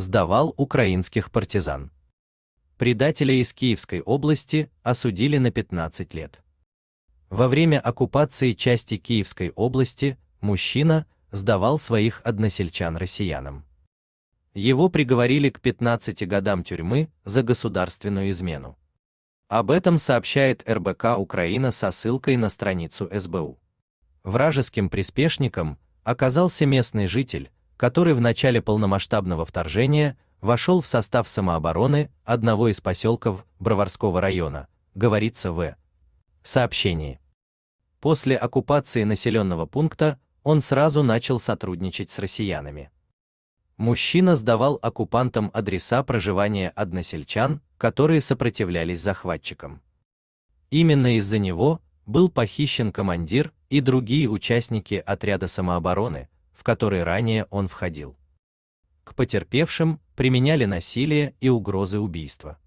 сдавал украинских партизан. Предателя из Киевской области осудили на 15 лет. Во время оккупации части Киевской области мужчина сдавал своих односельчан россиянам. Его приговорили к 15 годам тюрьмы за государственную измену. Об этом сообщает РБК Украина со ссылкой на страницу СБУ. Вражеским приспешником оказался местный житель, который в начале полномасштабного вторжения вошел в состав самообороны одного из поселков Броварского района, говорится в сообщении. После оккупации населенного пункта он сразу начал сотрудничать с россиянами. Мужчина сдавал оккупантам адреса проживания односельчан, которые сопротивлялись захватчикам. Именно из-за него был похищен командир и другие участники отряда самообороны, в который ранее он входил. К потерпевшим применяли насилие и угрозы убийства.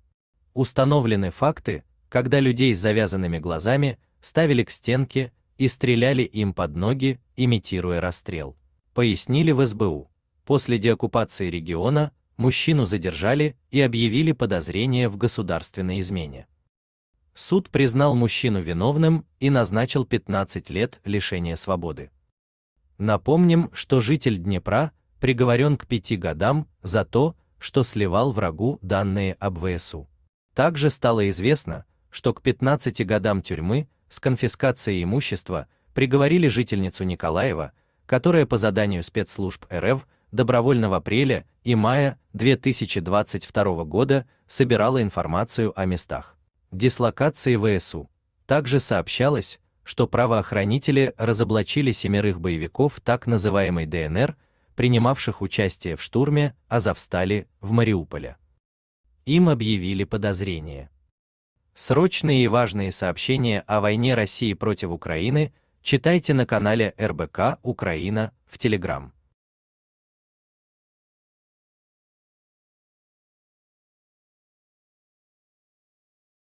Установлены факты, когда людей с завязанными глазами ставили к стенке и стреляли им под ноги, имитируя расстрел. Пояснили в СБУ. После деоккупации региона мужчину задержали и объявили подозрение в государственной измене. Суд признал мужчину виновным и назначил 15 лет лишения свободы. Напомним, что житель Днепра приговорен к пяти годам за то, что сливал врагу данные об ВСУ. Также стало известно, что к 15 годам тюрьмы с конфискацией имущества приговорили жительницу Николаева, которая по заданию спецслужб РФ добровольно в апреле и мае 2022 года собирала информацию о местах дислокации ВСУ. Также сообщалось, что правоохранители разоблачили семерых боевиков так называемой ДНР, принимавших участие в штурме Азовстали в Мариуполе. Им объявили подозрение. Срочные и важные сообщения о войне России против Украины читайте на канале РБК Украина в Телеграм.